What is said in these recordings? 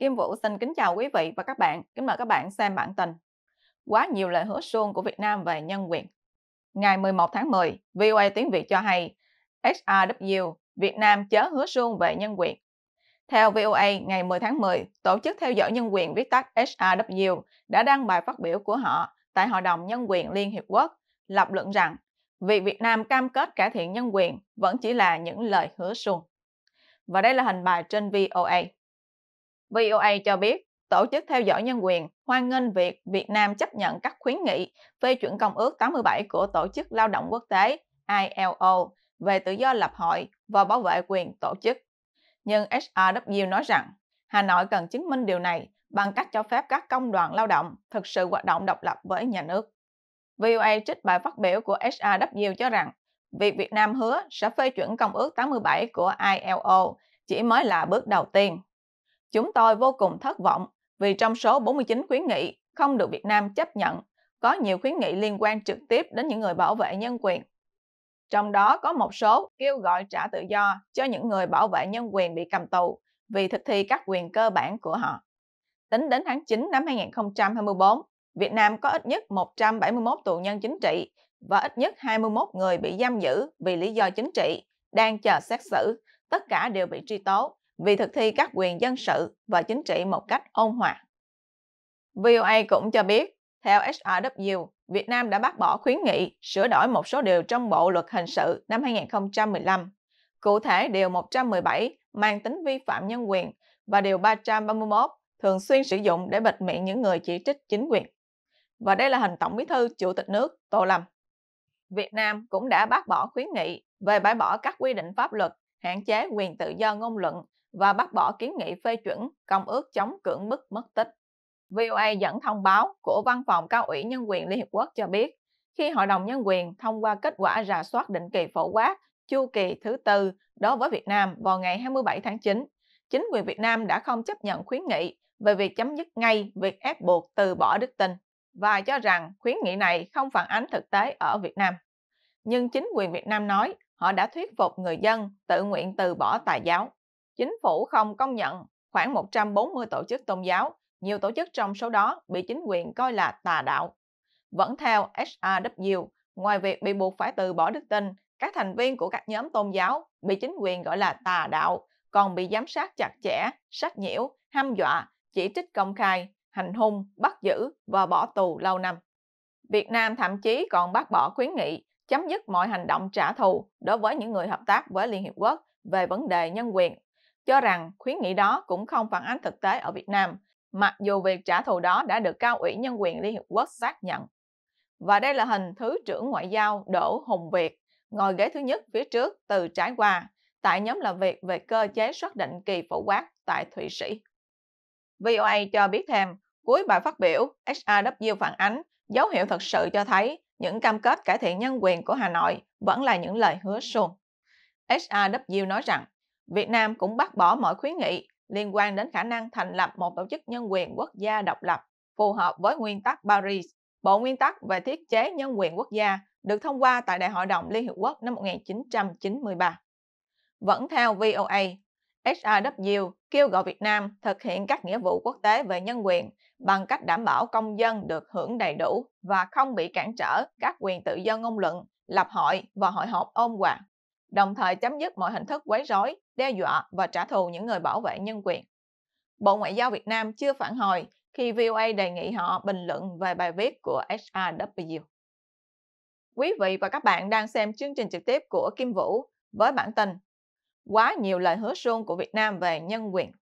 Kim Vũ xin kính chào quý vị và các bạn. Kính mời các bạn xem bản tin. Quá nhiều lời hứa suông của Việt Nam về nhân quyền. Ngày 11 tháng 10, VOA tiếng Việt cho hay HRW Việt Nam chớ hứa suông về nhân quyền. Theo VOA, ngày 10 tháng 10, Tổ chức theo dõi nhân quyền viết tắt HRW đã đăng bài phát biểu của họ tại Hội đồng Nhân quyền Liên Hiệp Quốc, lập luận rằng việc Việt Nam cam kết cải thiện nhân quyền vẫn chỉ là những lời hứa suông. Và đây là hình bài trên VOA. VOA cho biết, Tổ chức theo dõi nhân quyền hoan nghênh việc Việt Nam chấp nhận các khuyến nghị phê chuẩn Công ước 87 của Tổ chức Lao động Quốc tế ILO về tự do lập hội và bảo vệ quyền tổ chức. Nhưng SRW nói rằng Hà Nội cần chứng minh điều này bằng cách cho phép các công đoàn lao động thực sự hoạt động độc lập với nhà nước. VOA trích bài phát biểu của SRW cho rằng việc Việt Nam hứa sẽ phê chuẩn Công ước 87 của ILO chỉ mới là bước đầu tiên Chúng tôi vô cùng thất vọng vì trong số 49 khuyến nghị không được Việt Nam chấp nhận, có nhiều khuyến nghị liên quan trực tiếp đến những người bảo vệ nhân quyền. Trong đó có một số kêu gọi trả tự do cho những người bảo vệ nhân quyền bị cầm tù vì thực thi các quyền cơ bản của họ. Tính đến tháng 9 năm 2024, Việt Nam có ít nhất 171 tù nhân chính trị và ít nhất 21 người bị giam giữ vì lý do chính trị, đang chờ xét xử, tất cả đều bị truy tố vì thực thi các quyền dân sự và chính trị một cách ôn hòa. VOA cũng cho biết, theo SRW, Việt Nam đã bác bỏ khuyến nghị sửa đổi một số điều trong Bộ Luật Hình sự năm 2015. Cụ thể, Điều 117 mang tính vi phạm nhân quyền và Điều 331 thường xuyên sử dụng để bịt miệng những người chỉ trích chính quyền. Và đây là hình Tổng bí thư Chủ tịch nước Tô Lâm. Việt Nam cũng đã bác bỏ khuyến nghị về bãi bỏ các quy định pháp luật hạn chế quyền tự do ngôn luận và bác bỏ kiến nghị phê chuẩn Công ước chống cưỡng bức mất tích. VOA dẫn thông báo của Văn phòng Cao ủy Nhân quyền Liên Hiệp Quốc cho biết, khi Hội đồng Nhân quyền thông qua kết quả rà soát định kỳ phổ quát chu kỳ thứ tư đối với Việt Nam vào ngày 27 tháng 9, chính quyền Việt Nam đã không chấp nhận khuyến nghị về việc chấm dứt ngay việc ép buộc từ bỏ đức tin và cho rằng khuyến nghị này không phản ánh thực tế ở Việt Nam. Nhưng chính quyền Việt Nam nói họ đã thuyết phục người dân tự nguyện từ bỏ tà giáo chính phủ không công nhận khoảng 140 tổ chức tôn giáo, nhiều tổ chức trong số đó bị chính quyền coi là tà đạo. Vẫn theo SRW, ngoài việc bị buộc phải từ bỏ đức tin, các thành viên của các nhóm tôn giáo bị chính quyền gọi là tà đạo, còn bị giám sát chặt chẽ, sách nhiễu, ham dọa, chỉ trích công khai, hành hung, bắt giữ và bỏ tù lâu năm. Việt Nam thậm chí còn bác bỏ khuyến nghị chấm dứt mọi hành động trả thù đối với những người hợp tác với Liên Hiệp Quốc về vấn đề nhân quyền cho rằng khuyến nghị đó cũng không phản ánh thực tế ở Việt Nam, mặc dù việc trả thù đó đã được Cao ủy Nhân quyền Liên Hiệp Quốc xác nhận. Và đây là hình Thứ trưởng Ngoại giao Đỗ Hùng Việt ngồi ghế thứ nhất phía trước từ trái qua tại nhóm làm việc về cơ chế xác định kỳ phổ quát tại Thụy Sĩ. VOA cho biết thêm, cuối bài phát biểu, HRW phản ánh dấu hiệu thật sự cho thấy những cam kết cải thiện nhân quyền của Hà Nội vẫn là những lời hứa suông. HRW nói rằng Việt Nam cũng bác bỏ mọi khuyến nghị liên quan đến khả năng thành lập một tổ chức nhân quyền quốc gia độc lập phù hợp với nguyên tắc Paris. Bộ Nguyên tắc về thiết chế nhân quyền quốc gia được thông qua tại Đại hội đồng Liên Hiệp Quốc năm 1993. Vẫn theo VOA, HRW kêu gọi Việt Nam thực hiện các nghĩa vụ quốc tế về nhân quyền bằng cách đảm bảo công dân được hưởng đầy đủ và không bị cản trở các quyền tự do ngôn luận, lập hội và hội họp ôn hòa đồng thời chấm dứt mọi hình thức quấy rối, đe dọa và trả thù những người bảo vệ nhân quyền. Bộ Ngoại giao Việt Nam chưa phản hồi khi VOA đề nghị họ bình luận về bài viết của HRW. Quý vị và các bạn đang xem chương trình trực tiếp của Kim Vũ với bản tin Quá nhiều lời hứa suông của Việt Nam về nhân quyền.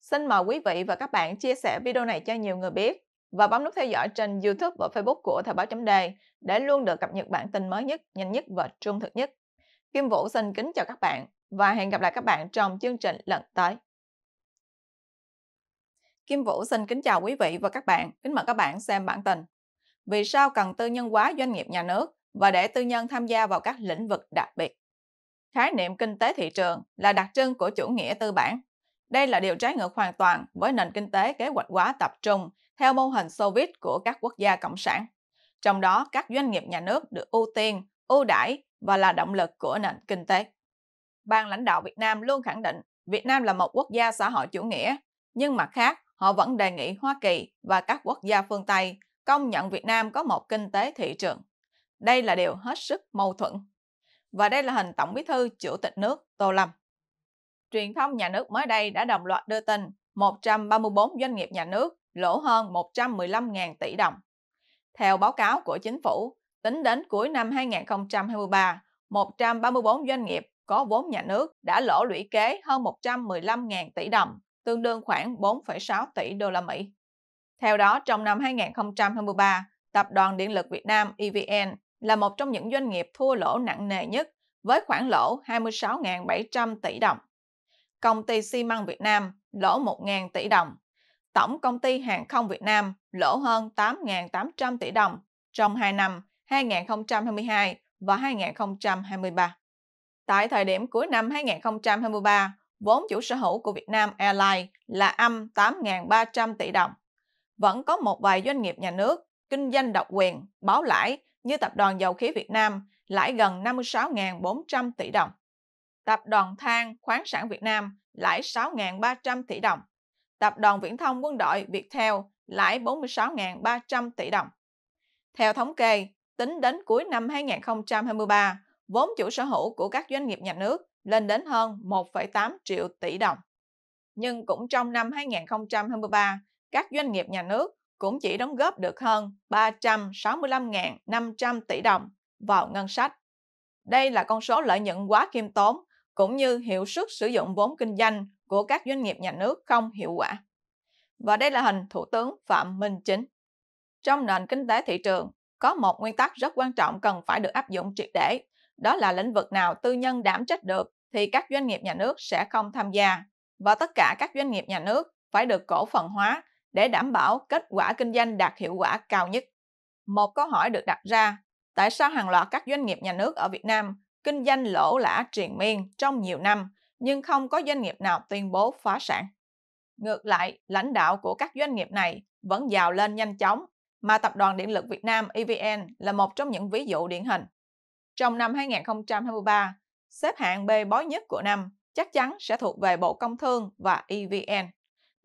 Xin mời quý vị và các bạn chia sẻ video này cho nhiều người biết và bấm nút theo dõi trên YouTube và Facebook của Thời báo chấm đề để luôn được cập nhật bản tin mới nhất, nhanh nhất và trung thực nhất. Kim Vũ xin kính chào các bạn và hẹn gặp lại các bạn trong chương trình lần tới. Kim Vũ xin kính chào quý vị và các bạn, kính mời các bạn xem bản tin. Vì sao cần tư nhân hóa doanh nghiệp nhà nước và để tư nhân tham gia vào các lĩnh vực đặc biệt? Khái niệm kinh tế thị trường là đặc trưng của chủ nghĩa tư bản. Đây là điều trái ngược hoàn toàn với nền kinh tế kế hoạch hóa tập trung theo mô hình Soviet của các quốc gia cộng sản. Trong đó, các doanh nghiệp nhà nước được ưu tiên ưu đãi và là động lực của nền kinh tế. Ban lãnh đạo Việt Nam luôn khẳng định Việt Nam là một quốc gia xã hội chủ nghĩa, nhưng mặt khác họ vẫn đề nghị Hoa Kỳ và các quốc gia phương Tây công nhận Việt Nam có một kinh tế thị trường. Đây là điều hết sức mâu thuẫn. Và đây là hình Tổng bí thư Chủ tịch nước Tô Lâm. Truyền thông nhà nước mới đây đã đồng loạt đưa tin 134 doanh nghiệp nhà nước lỗ hơn 115.000 tỷ đồng. Theo báo cáo của chính phủ, Tính đến cuối năm 2023, 134 doanh nghiệp có vốn nhà nước đã lỗ lũy kế hơn 115.000 tỷ đồng, tương đương khoảng 4,6 tỷ đô la Mỹ. Theo đó, trong năm 2023, Tập đoàn Điện lực Việt Nam EVN là một trong những doanh nghiệp thua lỗ nặng nề nhất với khoản lỗ 26.700 tỷ đồng. Công ty xi măng Việt Nam lỗ 1.000 tỷ đồng. Tổng công ty hàng không Việt Nam lỗ hơn 8.800 tỷ đồng trong 2 năm 2022 và 2023. Tại thời điểm cuối năm 2023, vốn chủ sở hữu của Vietnam Airlines là âm 8.300 tỷ đồng. Vẫn có một vài doanh nghiệp nhà nước kinh doanh độc quyền, báo lãi như Tập đoàn Dầu khí Việt Nam lãi gần 56.400 tỷ đồng. Tập đoàn Than khoáng sản Việt Nam lãi 6.300 tỷ đồng. Tập đoàn Viễn thông quân đội Viettel lãi 46.300 tỷ đồng. Theo thống kê, tính đến cuối năm 2023, vốn chủ sở hữu của các doanh nghiệp nhà nước lên đến hơn 1,8 triệu tỷ đồng. Nhưng cũng trong năm 2023, các doanh nghiệp nhà nước cũng chỉ đóng góp được hơn 365.500 tỷ đồng vào ngân sách. Đây là con số lợi nhuận quá khiêm tốn cũng như hiệu suất sử dụng vốn kinh doanh của các doanh nghiệp nhà nước không hiệu quả. Và đây là hình Thủ tướng Phạm Minh Chính. Trong nền kinh tế thị trường, có một nguyên tắc rất quan trọng cần phải được áp dụng triệt để, đó là lĩnh vực nào tư nhân đảm trách được thì các doanh nghiệp nhà nước sẽ không tham gia. Và tất cả các doanh nghiệp nhà nước phải được cổ phần hóa để đảm bảo kết quả kinh doanh đạt hiệu quả cao nhất. Một câu hỏi được đặt ra, tại sao hàng loạt các doanh nghiệp nhà nước ở Việt Nam kinh doanh lỗ lã triền miên trong nhiều năm nhưng không có doanh nghiệp nào tuyên bố phá sản? Ngược lại, lãnh đạo của các doanh nghiệp này vẫn giàu lên nhanh chóng mà Tập đoàn Điện lực Việt Nam EVN là một trong những ví dụ điển hình. Trong năm 2023, xếp hạng B bói nhất của năm chắc chắn sẽ thuộc về Bộ Công Thương và EVN.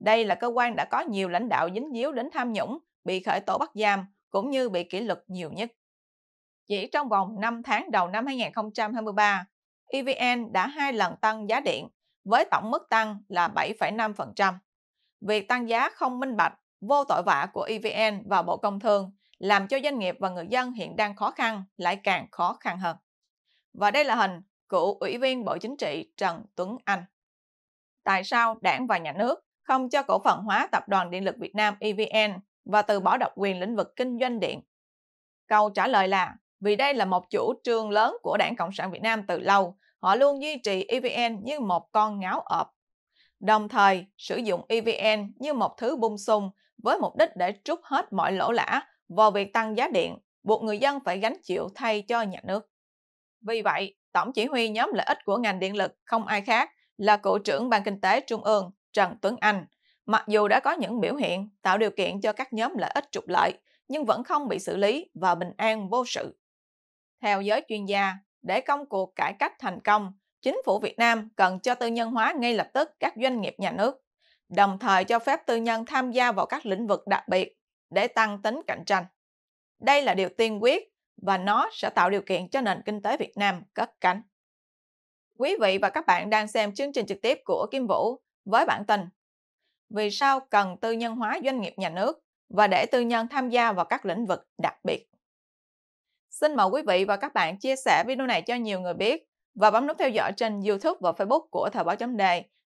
Đây là cơ quan đã có nhiều lãnh đạo dính díu đến tham nhũng, bị khởi tố bắt giam cũng như bị kỷ luật nhiều nhất. Chỉ trong vòng 5 tháng đầu năm 2023, EVN đã hai lần tăng giá điện với tổng mức tăng là 7,5%. Việc tăng giá không minh bạch vô tội vạ của EVN và Bộ Công Thương làm cho doanh nghiệp và người dân hiện đang khó khăn lại càng khó khăn hơn. Và đây là hình cựu Ủy viên Bộ Chính trị Trần Tuấn Anh. Tại sao đảng và nhà nước không cho cổ phần hóa Tập đoàn Điện lực Việt Nam EVN và từ bỏ độc quyền lĩnh vực kinh doanh điện? Câu trả lời là vì đây là một chủ trương lớn của Đảng Cộng sản Việt Nam từ lâu, họ luôn duy trì EVN như một con ngáo ợp, Đồng thời, sử dụng EVN như một thứ bung sung với mục đích để trút hết mọi lỗ lã vào việc tăng giá điện, buộc người dân phải gánh chịu thay cho nhà nước. Vì vậy, Tổng chỉ huy nhóm lợi ích của ngành điện lực không ai khác là cựu trưởng Ban Kinh tế Trung ương Trần Tuấn Anh, mặc dù đã có những biểu hiện tạo điều kiện cho các nhóm lợi ích trục lợi, nhưng vẫn không bị xử lý và bình an vô sự. Theo giới chuyên gia, để công cuộc cải cách thành công, chính phủ Việt Nam cần cho tư nhân hóa ngay lập tức các doanh nghiệp nhà nước đồng thời cho phép tư nhân tham gia vào các lĩnh vực đặc biệt để tăng tính cạnh tranh. Đây là điều tiên quyết và nó sẽ tạo điều kiện cho nền kinh tế Việt Nam cất cánh. Quý vị và các bạn đang xem chương trình trực tiếp của Kim Vũ với bản tin Vì sao cần tư nhân hóa doanh nghiệp nhà nước và để tư nhân tham gia vào các lĩnh vực đặc biệt? Xin mời quý vị và các bạn chia sẻ video này cho nhiều người biết và bấm nút theo dõi trên YouTube và Facebook của Thời báo chấm đề